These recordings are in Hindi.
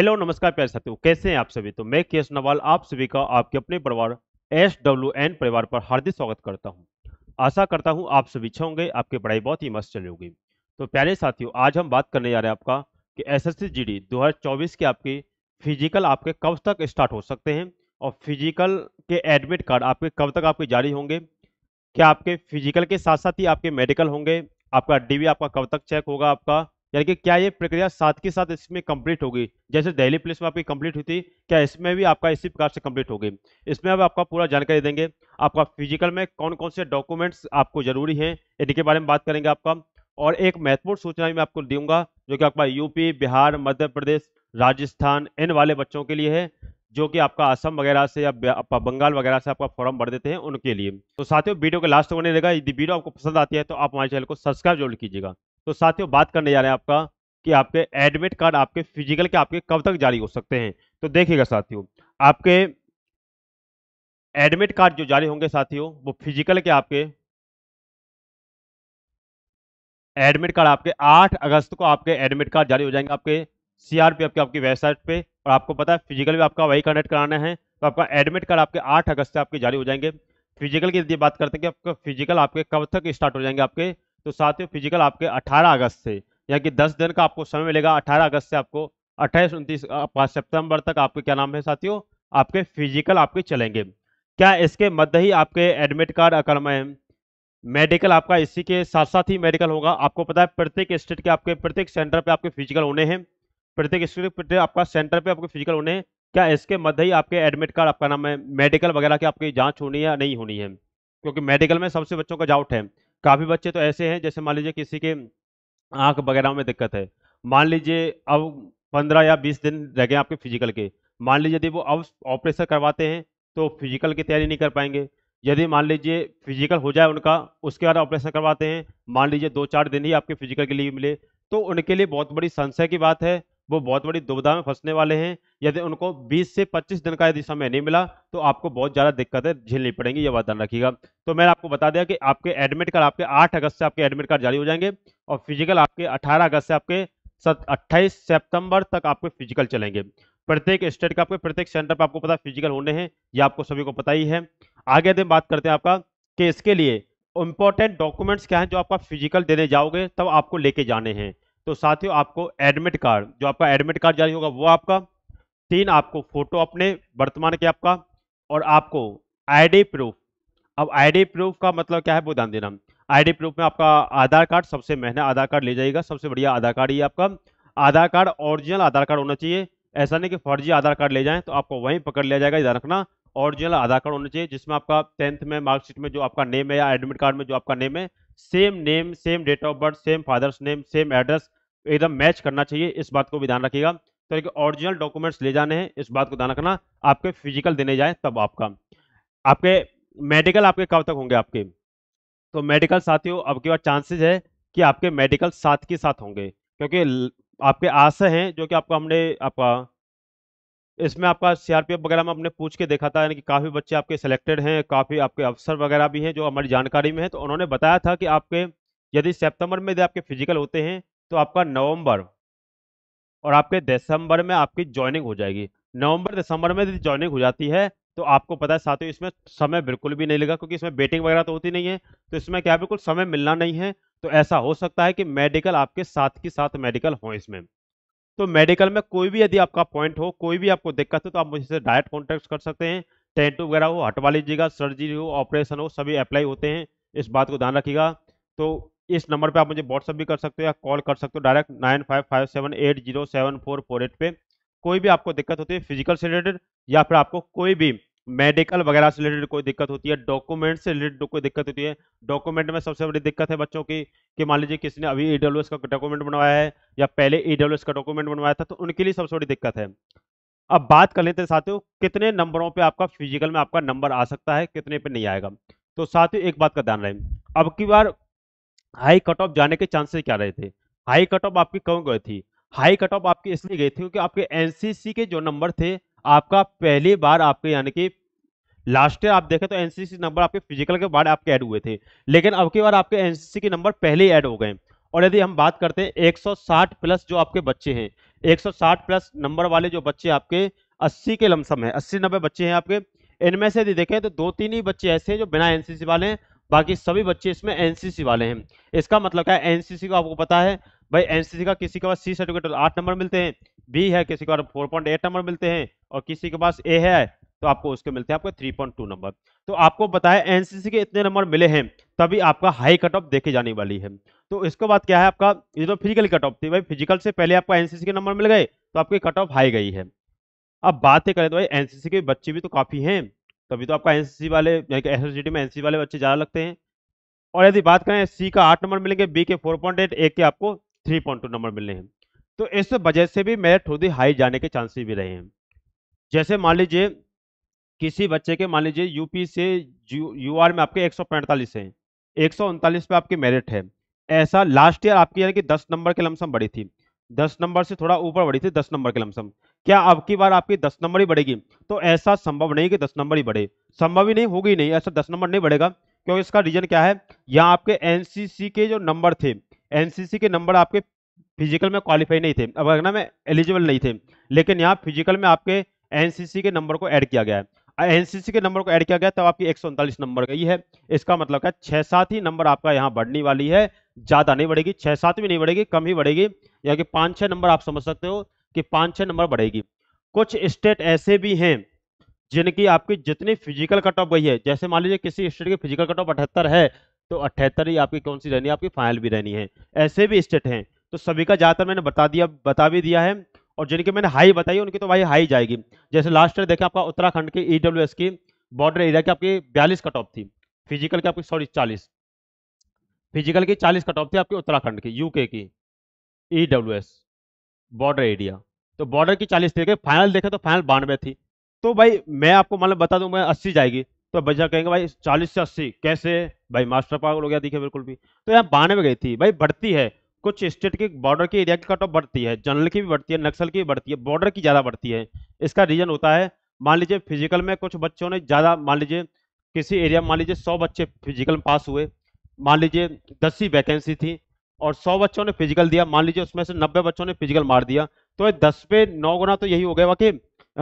हेलो नमस्कार प्यारे साथियों कैसे हैं आप सभी तो मैं केश नवाल आप सभी का आपके अपने परिवार एस डब्ल्यू एन परिवार पर हार्दिक स्वागत करता हूं आशा करता हूं आप सभी इच्छा होंगे आपकी पढ़ाई बहुत ही मस्त चली होगी तो प्यारे साथियों आज हम बात करने जा रहे हैं आपका कि S S C G D दो हजार चौबीस के आपके फिजिकल आपके कब तक स्टार्ट हो सकते हैं और फिजिकल के एडमिट कार्ड आपके कब तक आपके जारी होंगे क्या आपके फिजिकल के साथ साथ ही आपके मेडिकल होंगे आपका डी आपका कब तक चेक होगा आपका यानी कि क्या ये प्रक्रिया साथ के साथ इसमें कंप्लीट होगी जैसे दहली पुलिस में आपकी कंप्लीट हुई थी क्या इसमें भी आपका इसी प्रकार से कंप्लीट होगी इसमें अब आपका पूरा जानकारी देंगे आपका फिजिकल में कौन कौन से डॉक्यूमेंट्स आपको जरूरी हैं इनके बारे में बात करेंगे आपका और एक महत्वपूर्ण सूचना भी मैं आपको दूंगा जो कि आपका यूपी बिहार मध्य प्रदेश राजस्थान इन वाले बच्चों के लिए है जो कि आपका असम वगैरह से या बंगाल वगैरह से आपका फॉर्म भर देते हैं उनके लिए तो साथियों वीडियो के लास्ट बने रहेगा यदि वीडियो आपको पसंद आती है तो आप हमारे चैनल को सब्सक्राइब जरूर कीजिएगा तो साथियों बात करने जा रहे हैं आपका कि आपके एडमिट कार्ड आपके फिजिकल के आपके कब तक जारी हो सकते हैं तो देखिएगा साथियों आपके एडमिट कार्ड जो जारी होंगे साथियों वो फिजिकल के आपके एडमिट कार्ड आपके 8 अगस्त को आपके एडमिट कार्ड जारी हो जाएंगे आपके सीआरपीएफ के आपकी वेबसाइट पे और आपको पता है फिजिकल भी आपका वही कनेक्ट कराना है तो आपका एडमिट कार्ड आपके 8 अगस्त से आपके जारी हो जाएंगे फिजिकल की यदि बात करते हैं कि आपका फिजिकल आपके कब तक स्टार्ट हो जाएंगे आपके तो साथियों फिजिकल आपके 18 अगस्त से यानी कि 10 दिन का आपको समय मिलेगा 18 अगस्त से आपको अट्ठाईस उनतीस पाँच सितंबर तक आपके क्या नाम है साथियों आपके फिजिकल आपके चलेंगे क्या इसके मध्य ही आपके एडमिट कार्ड अकर्म मेडिकल आपका इसी के साथ साथ ही मेडिकल होगा आपको पता है प्रत्येक स्टेट के आपके प्रत्येक सेंटर पे आपके फिजिकल होने हैं प्रत्येक स्टेट प्रत्येक आपका सेंटर पे आपके फिजिकल होने हैं क्या इसके मध्य ही आपके एडमिट कार्ड आपका नाम है मेडिकल वगैरह की आपकी जाँच होनी है नहीं होनी है क्योंकि मेडिकल में सबसे बच्चों का डाउट है काफ़ी बच्चे तो ऐसे हैं जैसे मान लीजिए किसी के आँख वगैरह में दिक्कत है मान लीजिए अब पंद्रह या बीस दिन रह गए आपके फिजिकल के मान लीजिए यदि वो अब ऑपरेशन करवाते हैं तो फिजिकल की तैयारी नहीं कर पाएंगे यदि मान लीजिए फिजिकल हो जाए उनका उसके बाद ऑपरेशन करवाते हैं मान लीजिए दो चार दिन ही आपके फिजिकल के लिए मिले तो उनके लिए बहुत बड़ी संशय की बात है वो बहुत बड़ी दुविधा में फंसने वाले हैं यदि उनको 20 से 25 दिन का यदि समय नहीं मिला तो आपको बहुत ज़्यादा दिक्कतें झेलनी पड़ेंगी ये बात ध्यान रखिएगा तो मैंने आपको बता दिया कि आपके एडमिट कार्ड आपके 8 अगस्त से आपके एडमिट कार्ड जारी हो जाएंगे और फिजिकल आपके 18 अगस्त से आपके अट्ठाईस सितंबर तक आपके फिजिकल चलेंगे प्रत्येक स्टेट का आपके प्रत्येक सेंटर पर आपको पता फिजिकल होने हैं ये आपको सभी को पता ही है आगे दिन बात करते हैं आपका कि इसके लिए इंपॉर्टेंट डॉक्यूमेंट्स क्या हैं जो आपका फिजिकल देने जाओगे तब आपको लेके जाने हैं तो साथियों आपको एडमिट कार्ड जो आपका एडमिट कार्ड जारी होगा वो आपका तीन आपको फोटो अपने वर्तमान के आपका और आपको आईडी प्रूफ अब आईडी प्रूफ का मतलब क्या है वो ध्यान देना आईडी प्रूफ में आपका आधार कार्ड सबसे महंगा आधार कार्ड ले जाएगा सबसे बढ़िया आधार कार्ड ये आपका Aadhaar card original Aadhaar card होना चाहिए ऐसा नहीं कि फर्जी आधार कार्ड ले जाएं तो आपको वहीं पकड़ लिया जाएगा ध्यान रखना ओरिजिनल आधार कार्ड होना चाहिए जिसमें आपका टेंथ में मार्कशीट में जो आपका नेम है या एडमिट कार्ड में जो आपका नेम है same name same date of birth same father's name same address एकदम मैच करना चाहिए इस बात को भी ध्यान रखिएगा तो एक ओरिजिनल डॉक्यूमेंट्स ले जाने हैं इस बात को ध्यान रखना आपके फिजिकल देने जाए तब आपका आपके मेडिकल आपके कब तक होंगे आपके तो मेडिकल साथियों अब की बार चांसेस है कि आपके मेडिकल साथ के साथ होंगे क्योंकि आपके आशा हैं जो कि आपका हमने आपका इसमें आपका सीआरपीएफ वगैरह में हमने पूछ के देखा था यानी कि काफ़ी बच्चे आपके सिलेक्टेड हैं काफ़ी आपके अफसर वगैरह भी हैं जो हमारी जानकारी में है तो उन्होंने बताया था कि आपके यदि सितंबर में यदि आपके फिजिकल होते हैं तो आपका नवंबर और आपके दिसंबर में आपकी ज्वाइनिंग हो जाएगी नवंबर दिसंबर में यदि ज्वाइनिंग हो जाती है तो आपको पता है साथियों इसमें समय बिल्कुल भी नहीं लगा क्योंकि इसमें बेटिंग वगैरह तो होती नहीं है तो इसमें क्या बिल्कुल समय मिलना नहीं है तो ऐसा हो सकता है कि मेडिकल आपके साथ के साथ मेडिकल हो इसमें तो मेडिकल में कोई भी यदि आपका पॉइंट हो कोई भी आपको दिक्कत हो तो आप मुझसे डायरेक्ट कॉन्टेक्ट कर सकते हैं टेंट वगैरह हो हटवा लीजिएगा सर्जरी हो ऑपरेशन हो सभी अप्लाई होते हैं इस बात को ध्यान रखिएगा तो इस नंबर पे आप मुझे व्हाट्सअप भी कर सकते हो या कॉल कर सकते हो direct nine five five seven eight zero seven four four eight पे कोई भी आपको दिक्कत होती है फिजिकल से रिलेटेड या फिर आपको कोई भी मेडिकल वगैरह से रिलेटेड कोई दिक्कत होती है डॉक्यूमेंट से रिलेटेड कोई दिक्कत होती है डॉक्यूमेंट में सबसे बड़ी दिक्कत है बच्चों की कि मान लीजिए किसी ने अभी ई का डॉक्यूमेंट बनवाया है या पहले ई का डॉक्यूमेंट बनवाया था तो उनके लिए सबसे बड़ी दिक्कत है अब बात कर लेते हैं साथियों कितने नंबरों पे आपका फिजिकल में आपका नंबर आ सकता है कितने पे नहीं आएगा तो साथियों एक बात का ध्यान रहे अब की बार हाई कट ऑफ जाने के चांसेस क्या रहे थे हाई कट ऑफ आपकी क्यों गई थी हाई कट ऑफ आपकी इसलिए गई थी क्योंकि आपके एनसीसी के जो नंबर थे आपका पहली बार आपके यानी कि लास्ट ईयर आप देखें तो एनसीसी नंबर आपके फिजिकल के बाद आपके ऐड हुए थे लेकिन अब की बार आपके एनसीसी के नंबर पहले ही ऐड हो गए और यदि हम बात करते हैं 160 प्लस जो आपके बच्चे हैं 160 प्लस नंबर वाले जो बच्चे आपके 80 के लमसम है 80 नब्बे बच्चे हैं आपके इनमें से यदि देखें तो दो तीन ही बच्चे ऐसे हैं जो बिना एनसीसी वाले हैं बाकी सभी बच्चे इसमें एनसीसी वाले हैं इसका मतलब क्या है एनसीसी का आपको पता है भाई एनसीसी का किसी के पास सी सर्टिफिकेट आठ नंबर मिलते हैं बी है किसी के पास फोर पॉइंट एट नंबर मिलते हैं और किसी के पास ए है तो आपको उसके मिलते हैं आपको थ्री पॉइंट टू नंबर तो आपको बताया एनसीसी के इतने नंबर मिले हैं तभी आपका हाई कट ऑफ देखी जाने वाली है तो इसके बाद क्या है आपका ये तो फिजिकल कट ऑफ थी भाई फिजिकल से पहले आपको एनसीसी के नंबर मिल गए तो आपकी कट ऑफ हाई गई है अब बातें करें तो भाई एनसीसी के बच्चे भी तो काफी हैं तभी तो आपका एनसीसी वाले यानी एस में एनसीसी वाले बच्चे ज़्यादा लगते हैं और यदि बात करें सी का आठ नंबर मिलेंगे बी के फोर पॉइंट एट ए के आपको थ्री पॉइंट टू नंबर मिलने हैं तो इस वजह से भी मेरिट थोड़ी हाई जाने के चांसेस भी रहे हैं जैसे मान लीजिए किसी बच्चे के मान लीजिए यूपी से यू में आपके एक सौ पैंतालीस हैं एक सौ उनतालीस पे आपकी मेरिट है ऐसा लास्ट ईयर आपकी यानी कि दस नंबर के लमसम बढ़ी थी दस नंबर से थोड़ा ऊपर बढ़ी थी दस नंबर के लमसम क्या अब की बार आपकी दस नंबर ही बढ़ेगी तो ऐसा संभव नहीं कि दस नंबर ही बढ़े संभव ही नहीं होगी नहीं ऐसा दस नंबर नहीं बढ़ेगा क्योंकि इसका रीजन क्या है यहाँ आपके एनसीसी के जो नंबर थे एनसीसी के नंबर आपके फिजिकल में क्वालिफाई नहीं थे अब ना में एलिजिबल नहीं थे लेकिन यहाँ फिजिकल में आपके एनसीसी के नंबर को ऐड किया गया है एनसीसी के नंबर को ऐड किया गया तब तो आपकी एक नंबर गई है इसका मतलब क्या छः सात ही नंबर आपका यहाँ बढ़ने वाली है ज़्यादा नहीं बढ़ेगी छः सात भी नहीं बढ़ेगी कम ही बढ़ेगी यानी कि पाँच छः नंबर आप समझ सकते हो कि पाँच छः नंबर बढ़ेगी कुछ स्टेट ऐसे भी हैं जिनकी आपकी जितनी फिजिकल कट ऑफ गई है जैसे मान लीजिए किसी स्टेट की फिजिकल कट ऑफ अठहत्तर है तो अठहत्तर ही आपकी कौन सी रहनी है आपकी फाइनल भी रहनी है ऐसे भी स्टेट हैं तो सभी का ज़्यादातर मैंने बता दिया बता भी दिया है और जिनकी मैंने हाई बताई उनकी तो भाई हाई जाएगी जैसे लास्ट ईयर देखें आपका उत्तराखंड के ई की बॉर्डर e एरिया की आपकी बयालीस कट ऑफ थी फिजिकल की आपकी सॉरी चालीस फिजिकल की चालीस कट ऑफ थी आपकी उत्तराखंड की यूके की ई e बॉर्डर एरिया तो बॉर्डर की चालीस थी फाइनल देखे तो फाइनल बानवे थी तो भाई मैं आपको मतलब बता दूँ मैं अस्सी जाएगी तो बच्चा कहेंगे भाई चालीस से अस्सी कैसे भाई मास्टर पागल हो गया दिखे बिल्कुल भी तो यहाँ बानवे गई थी भाई बढ़ती है कुछ स्टेट की बॉर्डर की एरिया की कट ऑफ बढ़ती है जनरल की भी बढ़ती है नक्सल की भी बढ़ती है बॉर्डर की ज़्यादा बढ़ती है इसका रीज़न होता है मान लीजिए फिजिकल में कुछ बच्चों ने ज़्यादा मान लीजिए किसी एरिया में मान लीजिए सौ बच्चे फिजिकल में पास हुए मान लीजिए दस ही वैकेंसी थी और 100 बच्चों ने फिजिकल दिया मान लीजिए उसमें से 90 बच्चों ने फिजिकल मार दिया तो दस पे नौ गुना तो यही हो गया वाकई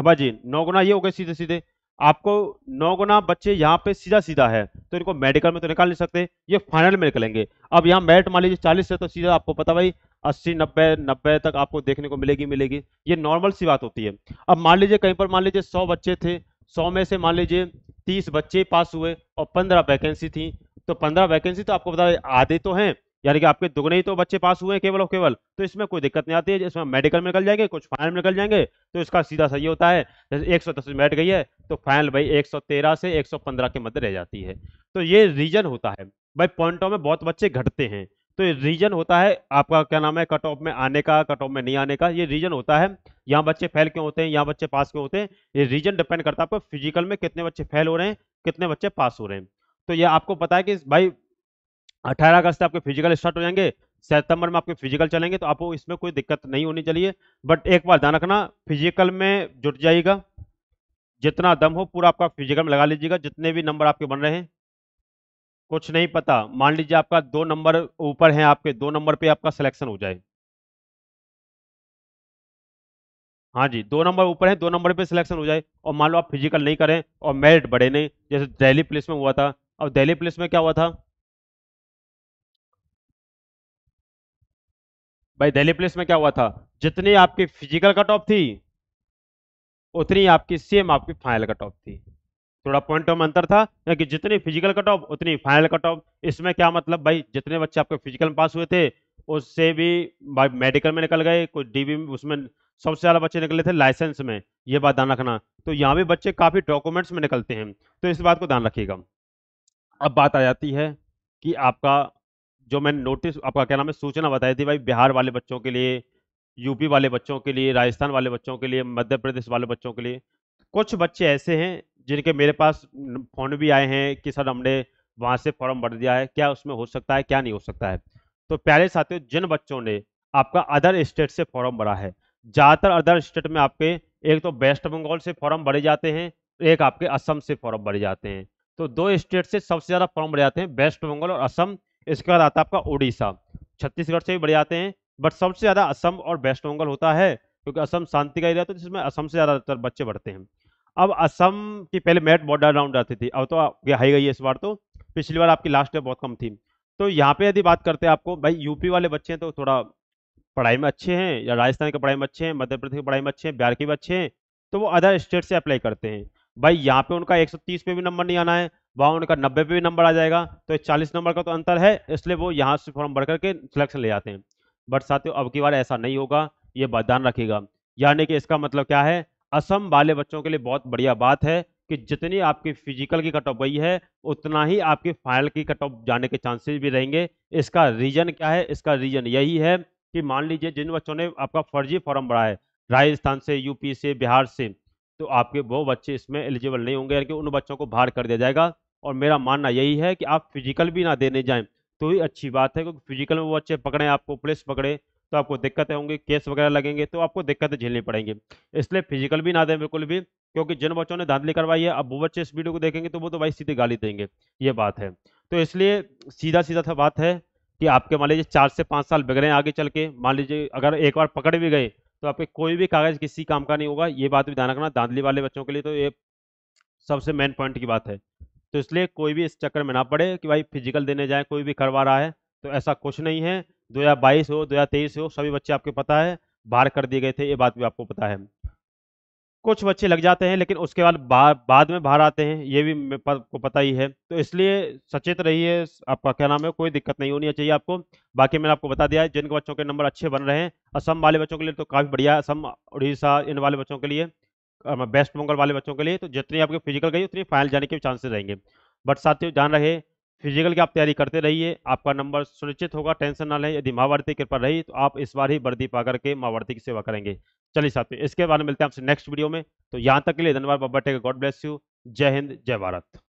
भाजी नौ गुना ये हो गए सीधे सीधे आपको नौ गुना बच्चे यहाँ पे सीधा सीधा है तो इनको मेडिकल में तो निकाल नहीं सकते ये फाइनल में निकलेंगे अब यहाँ मेरिट मान लीजिए चालीस है तो सीधा आपको पता भाई अस्सी नब्बे नब्बे तक आपको देखने को मिलेगी मिलेगी ये नॉर्मल सी बात होती है अब मान लीजिए कहीं पर मान लीजिए सौ बच्चे थे सौ में से मान लीजिए तीस बच्चे पास हुए और पंद्रह वैकेंसी थी तो पंद्रह वैकेंसी तो आपको पता आधे तो हैं यानी कि आपके दुगने ही तो बच्चे पास हुए हैं केवल और केवल तो इसमें कोई दिक्कत नहीं आती है इसमें मेडिकल में निकल जाएंगे कुछ फाइनल में निकल जाएंगे तो इसका सीधा सही होता है जैसे एक सौ दस बैठ गई है तो फाइनल भाई एक सौ तेरह से एक सौ पंद्रह के मध्य रह जाती है तो ये रीजन होता है भाई पॉइंटों में बहुत बच्चे घटते हैं तो ये रीजन होता है आपका क्या नाम है कट ऑफ में आने का कट ऑफ में नहीं आने का ये रीजन होता है यहाँ बच्चे फेल क्यों होते हैं यहाँ बच्चे पास क्यों होते हैं ये रीजन डिपेंड करता है आपको फिजिकल में कितने बच्चे फेल हो रहे हैं कितने बच्चे पास हो रहे हैं तो ये आपको पता है कि भाई अठारह अगस्त से आपके फिजिकल स्टार्ट हो जाएंगे सितंबर में आपके फिजिकल चलेंगे तो आपको इसमें कोई दिक्कत नहीं होनी चाहिए बट एक बार ध्यान रखना फिजिकल में जुट जाइएगा जितना दम हो पूरा आपका फिजिकल में लगा लीजिएगा जितने भी नंबर आपके बन रहे हैं कुछ नहीं पता मान लीजिए आपका दो नंबर ऊपर है आपके दो नंबर पर आपका सिलेक्शन हो जाए हाँ जी दो नंबर ऊपर है दो नंबर पे सिलेक्शन हो जाए और मान लो आप फिजिकल नहीं करें और मेरिट बढ़े नहीं जैसे दिल्ली पुलिस में हुआ था अब दिल्ली पुलिस में क्या हुआ था भाई दिल्ली पुलिस में क्या हुआ था जितनी आपकी फिजिकल कट ऑफ थी उतनी आपकी सेम आपकी फाइनल कट ऑफ थी थोड़ा पॉइंट ऑफ अंतर था कि जितनी फिजिकल कट ऑफ उतनी फाइनल कट ऑफ इसमें क्या मतलब भाई जितने बच्चे आपके फिजिकल में पास हुए थे उससे भी भाई मेडिकल में निकल गए कुछ डीबी में उसमें सबसे ज़्यादा बच्चे निकले थे लाइसेंस में ये बात ध्यान रखना तो यहाँ भी बच्चे काफ़ी डॉक्यूमेंट्स में निकलते हैं तो इस बात को ध्यान रखिएगा अब बात आ जाती है कि आपका जो मैंने नोटिस आपका क्या नाम है सूचना बताई थी भाई बिहार वाले बच्चों के लिए यूपी वाले बच्चों के लिए राजस्थान वाले बच्चों के लिए मध्य प्रदेश वाले बच्चों के लिए कुछ बच्चे ऐसे हैं जिनके मेरे पास फ़ोन भी आए हैं कि सर हमने वहाँ से फॉर्म भर दिया है क्या उसमें हो सकता है क्या नहीं हो सकता है तो प्यारे साथियों जिन बच्चों ने आपका अदर स्टेट से फॉर्म भरा है ज़्यादातर अदर स्टेट में आपके एक तो वेस्ट बंगाल से फॉर्म भरे जाते हैं एक आपके असम से फॉर्म भरे जाते हैं तो दो स्टेट से सबसे ज़्यादा फॉर्म भरे जाते हैं वेस्ट बंगाल और असम इसके बाद आता है आपका उड़ीसा छत्तीसगढ़ से भी बड़े आते हैं बट सबसे ज़्यादा असम और वेस्ट बंगाल होता है क्योंकि असम शांति का एरिया तो जिसमें असम से ज़्यादातर बच्चे बढ़ते हैं अब असम की पहले मेट बॉर्डर राउंड रहती थी अब तो हाई गई है इस बार तो पिछली बार आपकी लास्ट में बहुत कम थी तो यहाँ पे यदि बात करते हैं आपको भाई यूपी वाले बच्चे हैं तो थोड़ा पढ़ाई में अच्छे हैं या राजस्थान के पढ़ाई में अच्छे हैं मध्य प्रदेश की पढ़ाई में अच्छे हैं बिहार के भी अच्छे हैं तो वो अदर स्टेट से अप्लाई करते हैं भाई यहाँ पे उनका 130 पे भी नंबर नहीं आना है वहाँ उनका 90 पे भी नंबर आ जाएगा तो 40 नंबर का तो अंतर है इसलिए वो यहाँ से फॉर्म भर करके सिलेक्शन ले जाते हैं बट साथियों अब की बार ऐसा नहीं होगा ये ध्यान रखिएगा यानी कि इसका मतलब क्या है असम वाले बच्चों के लिए बहुत बढ़िया बात है कि जितनी आपकी फिजिकल की कट ऑफ गई है उतना ही आपकी फाइनल की कट ऑफ जाने के चांसेस भी रहेंगे इसका रीजन क्या है इसका रीजन यही है कि मान लीजिए जिन बच्चों ने आपका फर्जी फॉर्म भरा है राजस्थान से यूपी से बिहार से तो आपके वो बच्चे इसमें एलिजिबल नहीं होंगे यानी कि उन बच्चों को बाहर कर दिया जाएगा और मेरा मानना यही है कि आप फिजिकल भी ना देने जाएं तो ही अच्छी बात है क्योंकि फिजिकल में वो बच्चे पकड़े आपको पुलिस पकड़े तो आपको दिक्कतें होंगी केस वगैरह लगेंगे तो आपको दिक्कतें झेलनी पड़ेंगी इसलिए फिजिकल भी ना दें बिल्कुल भी क्योंकि जिन बच्चों ने धांधली करवाई है अब वो बच्चे इस वीडियो को देखेंगे तो वो तो भाई सीधे गाली देंगे ये बात है तो इसलिए सीधा सीधा सा बात है कि आपके मान लीजिए चार से पाँच साल बिगड़े आगे चल के मान लीजिए अगर एक बार पकड़ भी गए तो आपके कोई भी कागज़ किसी काम का नहीं होगा ये बात भी ध्यान रखना दादली वाले बच्चों के लिए तो ये सबसे मेन पॉइंट की बात है तो इसलिए कोई भी इस चक्कर में ना पड़े कि भाई फिजिकल देने जाए कोई भी करवा रहा है तो ऐसा कुछ नहीं है दो हो दो हो सभी बच्चे आपके पता है बाहर कर दिए गए थे ये बात भी आपको पता है कुछ बच्चे लग जाते हैं लेकिन उसके बाद बाद में बाहर आते हैं ये भी आपको पता ही है तो इसलिए सचेत रहिए आपका क्या नाम है कोई दिक्कत नहीं होनी चाहिए आपको बाकी मैंने आपको बता दिया है जिन बच्चों के नंबर अच्छे बन रहे हैं असम वाले बच्चों के लिए तो काफ़ी बढ़िया असम उड़ीसा इन वाले बच्चों के लिए वेस्ट बंगाल वाले बच्चों के लिए तो जितनी आपकी फिजिकल गई उतनी फाइनल जाने के चांसेस रहेंगे बट साथियों जान रहे फिजिकल की आप तैयारी करते रहिए आपका नंबर सुनिश्चित होगा टेंशन ना लें यदि महाभारती कृपा रही तो आप इस बार ही वर्दी पा करके महाभारती की सेवा करेंगे चलिए साथियों इसके बारे में मिलते हैं आपसे नेक्स्ट वीडियो में तो यहाँ तक के लिए धन्यवाद Baba tech god bless you जय हिंद जय भारत